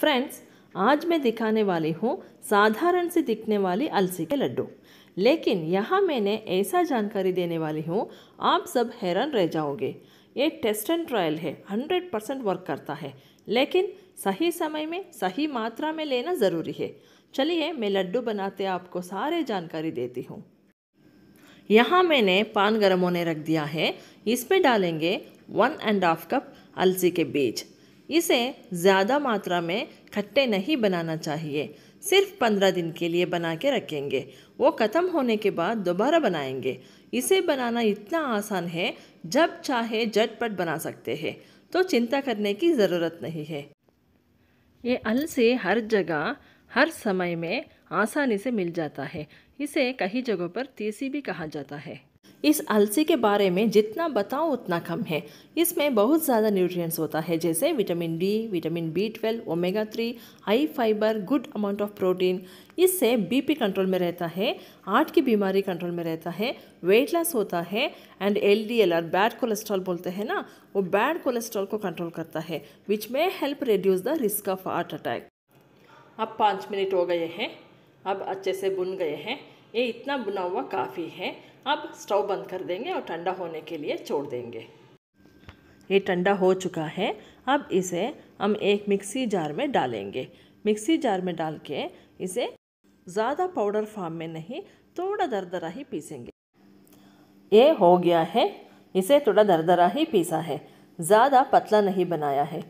friends आज मैं दिखाने वाली हूँ साधारण से दिखने वाली अलसी के लड्डू लेकिन यहाँ मैंने ऐसा जानकारी देने वाली हूँ आप सब हैरान रह जाओगे ये टेस्ट एंड ट्रायल है हंड्रेड परसेंट वर्क करता है लेकिन सही समय में सही मात्रा में लेना ज़रूरी है चलिए मैं लड्डू बनाते आपको सारे जानकारी देती हूँ यहाँ मैंने पान गर्म होने रख दिया है इसमें डालेंगे वन एंड हाफ कप अलसी के बीज इसे ज़्यादा मात्रा में खट्टे नहीं बनाना चाहिए सिर्फ पंद्रह दिन के लिए बना के रखेंगे वो ख़त्म होने के बाद दोबारा बनाएंगे इसे बनाना इतना आसान है जब चाहे झटपट बना सकते हैं तो चिंता करने की ज़रूरत नहीं है ये अल से हर जगह हर समय में आसानी से मिल जाता है इसे कई जगहों पर तीसी भी कहा जाता है इस अलसी के बारे में जितना बताओ उतना कम है इसमें बहुत ज़्यादा न्यूट्रिएंट्स होता है जैसे vitamin D vitamin B twelve omega three high fibre good amount of protein इससे बीपी कंट्रोल में रहता है हार्ट की बीमारी कंट्रोल में रहता है वेट लॉस होता है and L D L are bad cholesterol बोलते हैं ना वो बैड कोलेस्ट्रॉल को कंट्रोल करता है विच में help reduce the risk of heart attack अब पाँच मिनट हो गए हैं अब अच्छे से बुन गए हैं ये इतना बुना हुआ काफ़ी है अब स्टोव बंद कर देंगे और ठंडा होने के लिए छोड़ देंगे ये ठंडा हो चुका है अब इसे हम एक मिक्सी जार में डालेंगे मिक्सी जार में डाल के इसे ज़्यादा पाउडर फार्म में नहीं थोड़ा दरदरा ही पीसेंगे ये हो गया है इसे थोड़ा दरदरा ही पीसा है ज़्यादा पतला नहीं बनाया है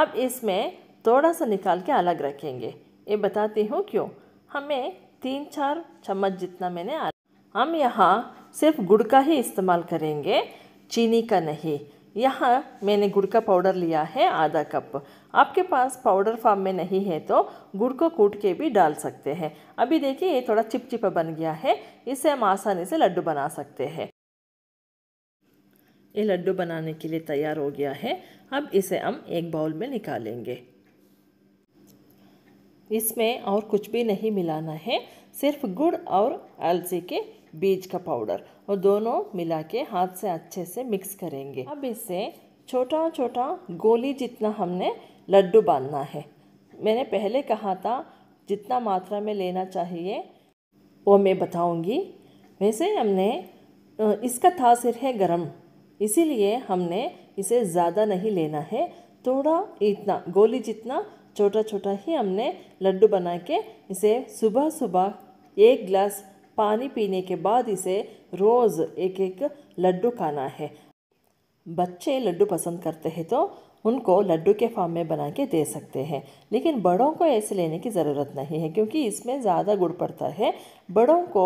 अब इसमें थोड़ा सा निकाल के अलग रखेंगे ये बताती हूँ क्यों हमें तीन चार चम्मच जितना मैंने हम यहाँ सिर्फ गुड़ का ही इस्तेमाल करेंगे चीनी का नहीं यहाँ मैंने गुड़ का पाउडर लिया है आधा कप आपके पास पाउडर फार्म में नहीं है तो गुड़ को कूट के भी डाल सकते हैं अभी देखिए ये थोड़ा चिपचिपा बन गया है इसे हम आसानी से लड्डू बना सकते हैं ये लड्डू बनाने के लिए तैयार हो गया है अब इसे हम एक बाउल में निकालेंगे इसमें और कुछ भी नहीं मिलाना है सिर्फ गुड़ और अलसी के बीज का पाउडर और दोनों मिला के हाथ से अच्छे से मिक्स करेंगे अब इसे छोटा छोटा गोली जितना हमने लड्डू बांधना है मैंने पहले कहा था जितना मात्रा में लेना चाहिए वो मैं बताऊंगी वैसे हमने इसका तासीर है गरम इसीलिए हमने इसे ज़्यादा नहीं लेना है थोड़ा इतना गोली जितना छोटा छोटा ही हमने लड्डू बना के इसे सुबह सुबह एक गिलास पानी पीने के बाद इसे रोज़ एक एक लड्डू खाना है बच्चे लड्डू पसंद करते हैं तो उनको लड्डू के फॉर्म में बना के दे सकते हैं लेकिन बड़ों को ऐसे लेने की ज़रूरत नहीं है क्योंकि इसमें ज़्यादा गुड़ पड़ता है बड़ों को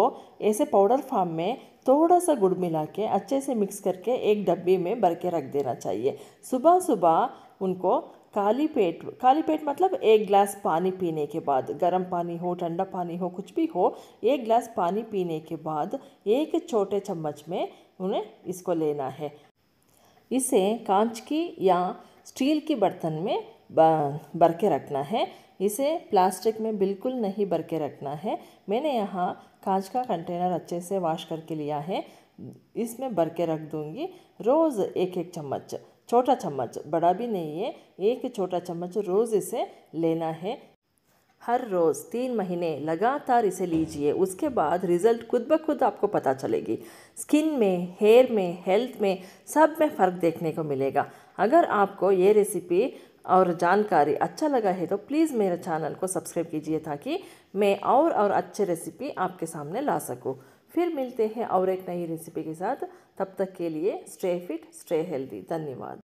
ऐसे पाउडर फॉर्म में थोड़ा सा गुड़ मिला के अच्छे से मिक्स करके एक डब्बे में भर के रख देना चाहिए सुबह सुबह उनको खाली पेट खाली पेट मतलब एक गिलास पानी पीने के बाद गर्म पानी हो ठंडा पानी हो कुछ भी हो एक गिलास पानी पीने के बाद एक छोटे चम्मच में उन्हें इसको लेना है इसे कांच की या स्टील के बर्तन में भर के रखना है इसे प्लास्टिक में बिल्कुल नहीं भर के रखना है मैंने यहाँ कांच का कंटेनर अच्छे से वॉश करके लिया है इसमें भर के रख दूँगी रोज़ एक एक चम्मच छोटा चम्मच बड़ा भी नहीं है एक छोटा चम्मच रोज़ इसे लेना है हर रोज़ तीन महीने लगातार इसे लीजिए उसके बाद रिज़ल्ट खुद ब खुद आपको पता चलेगी स्किन में हेयर में हेल्थ में सब में फ़र्क देखने को मिलेगा अगर आपको ये रेसिपी और जानकारी अच्छा लगा है तो प्लीज़ मेरे चैनल को सब्सक्राइब कीजिए ताकि मैं और और अच्छे रेसिपी आपके सामने ला सकूँ फिर मिलते हैं और एक नई रेसिपी के साथ तब तक के लिए स्टे फिट स्टे हेल्दी धन्यवाद